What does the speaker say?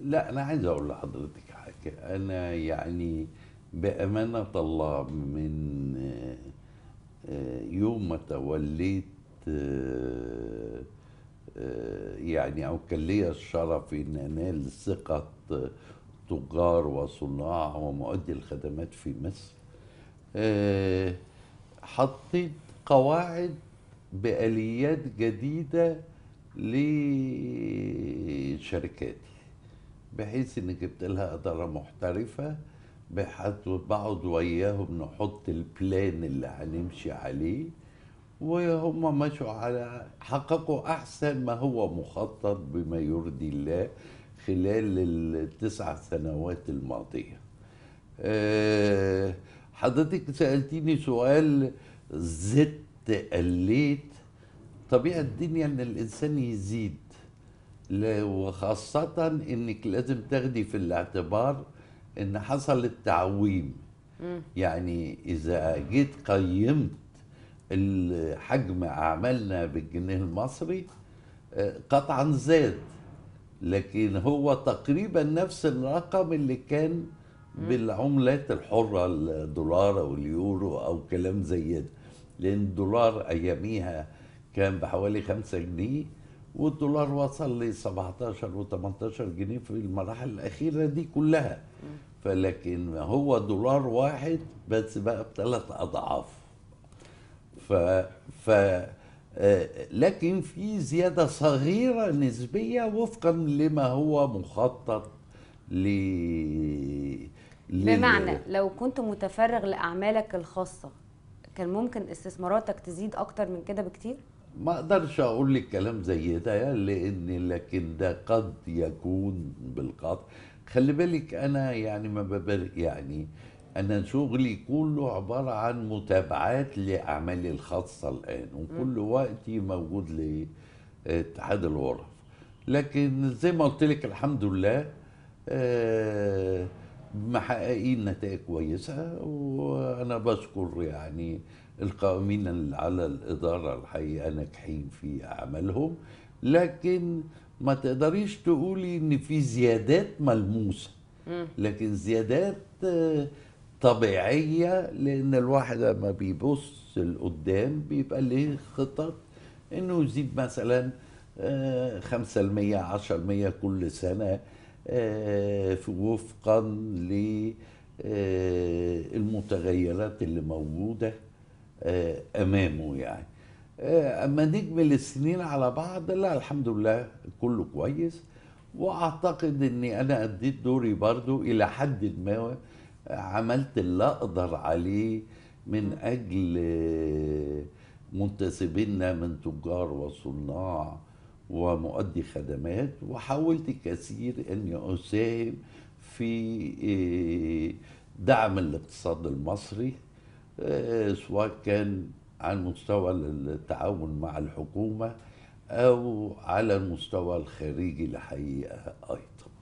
لا انا عايز اقول لحضرتك حاجه انا يعني بامانه الله من آه، يوم ما توليت آه، آه، يعني او كان لي الشرف ان انال ثقه تجار وصناع ومؤدي الخدمات في مصر حطيت قواعد باليات جديده لشركاتي بحيث ان جبت لها اداره محترفه بقعد وياهم نحط البلان اللي هنمشي عليه وهم مشوا على حققوا احسن ما هو مخطط بما يرضي الله خلال التسع سنوات الماضيه. آه، حضرتك سالتيني سؤال زدت قليت طبيعه الدنيا ان الانسان يزيد وخاصة انك لازم تاخدي في الاعتبار ان حصل التعويم يعني اذا جيت قيمت حجم اعمالنا بالجنيه المصري آه، قطعا زاد لكن هو تقريبا نفس الرقم اللي كان بالعملات الحرة الدولار أو اليورو أو كلام زي ده لأن الدولار أياميها كان بحوالي 5 جنيه والدولار وصل ل 17 و18 جنيه في المراحل الاخيره دي كلها فلكن هو دولار واحد بس بقى بثلاث اضعاف ف ف آه، لكن في زياده صغيره نسبيه وفقا لما هو مخطط ل بمعنى لو كنت متفرغ لاعمالك الخاصه كان ممكن استثماراتك تزيد اكتر من كده بكتير ما اقدرش اقول لك كلام زي ده آه، لان لكن ده قد يكون بالقطع خلي بالك انا يعني ما ببر يعني انا شغلي كله عباره عن متابعات لاعمالي الخاصه الان وكل وقتي موجود لاتحاد آه، الغرف لكن زي ما قلت لك الحمد لله آه، محققين نتائج كويسه وانا بشكر يعني القائمين على الإدارة الحقيقة ناجحين في عملهم لكن ما تقدريش تقولي إن في زيادات ملموسة لكن زيادات آه، طبيعية لأن الواحد لما بيبص لقدام بيبقى ليه خطط إنه يزيد مثلا 5% آه، 10% كل سنة آه، وفقا للمتغيرات اللي موجودة آه، امامه يعني آه، اما نجمل السنين على بعض لا الحمد لله كله كويس واعتقد اني انا اديت دوري برضو الى حد ما عملت اللي اقدر عليه من اجل منتسبينا من تجار وصناع ومؤدي خدمات وحاولت كثير اني اساهم في آه، دعم الاقتصاد المصري آه، سواء كان على مستوى التعاون مع الحكومة أو على المستوى الخارجي الحقيقة أيضا